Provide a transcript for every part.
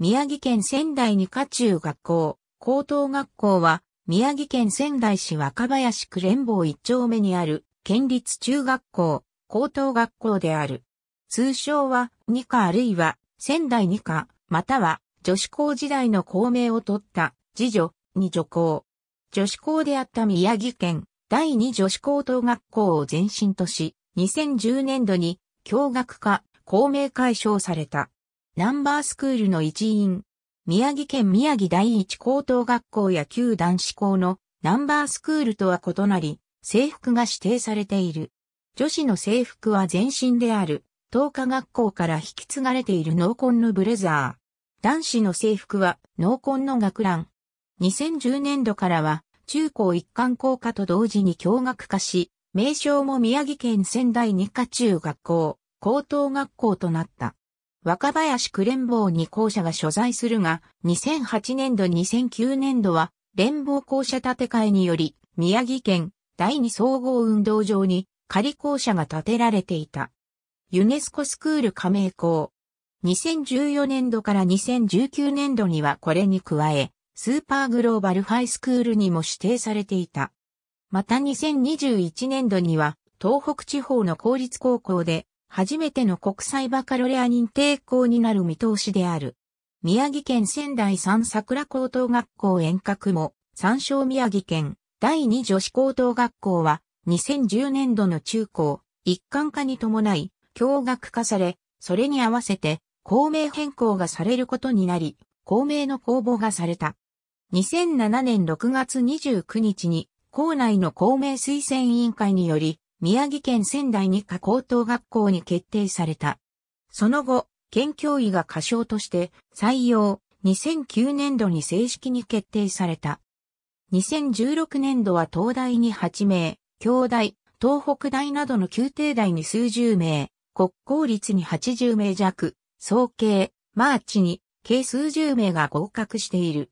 宮城県仙台に課中学校、高等学校は、宮城県仙台市若林区連坊一丁目にある、県立中学校、高等学校である。通称は、二課あるいは、仙台二課、または、女子校時代の校名を取った、次女、二女校。女子校であった宮城県、第二女子高等学校を前身とし、2010年度に、共学科、公明解消された。ナンバースクールの一員、宮城県宮城第一高等学校野球男子校のナンバースクールとは異なり、制服が指定されている。女子の制服は前身である、東華学校から引き継がれている濃紺のブレザー。男子の制服は濃紺の学ラン。2010年度からは中高一貫校科と同時に共学化し、名称も宮城県仙台二科中学校、高等学校となった。若林区連合に校舎が所在するが、2008年度2009年度は、連合校舎建て替えにより、宮城県第二総合運動場に仮校舎が建てられていた。ユネスコスクール加盟校。2014年度から2019年度にはこれに加え、スーパーグローバルハイスクールにも指定されていた。また2021年度には、東北地方の公立高校で初めての国際バカロレア認定校になる見通しである。宮城県仙台三桜高等学校遠隔も、三照。宮城県第二女子高等学校は、2010年度の中高、一貫化に伴い、共学化され、それに合わせて、校名変更がされることになり、校名の公募がされた。2007年6月29日に、校内の校名推薦委員会により、宮城県仙台二科高等学校に決定された。その後、県教委が歌唱として採用、2009年度に正式に決定された。2016年度は東大に8名、京大、東北大などの宮廷大に数十名、国公立に80名弱、総計、マーチに計数十名が合格している。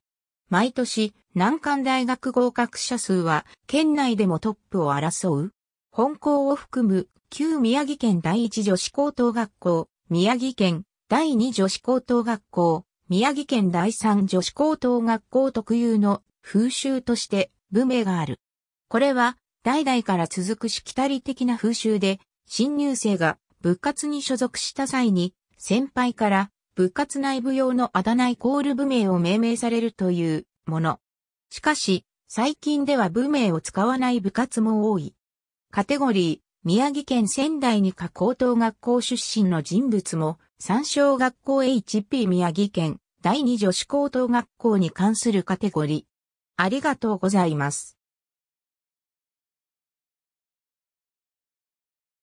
毎年、難関大学合格者数は県内でもトップを争う。本校を含む旧宮城県第一女子高等学校、宮城県第二女子高等学校、宮城県第三女子高等学校特有の風習として部名がある。これは代々から続くしきたり的な風習で、新入生が部活に所属した際に先輩から部活内部用のあだ名イコール部名を命名されるというもの。しかし、最近では部名を使わない部活も多い。カテゴリー、宮城県仙台二か高等学校出身の人物も、参照学校 HP 宮城県第二女子高等学校に関するカテゴリー。ありがとうございます。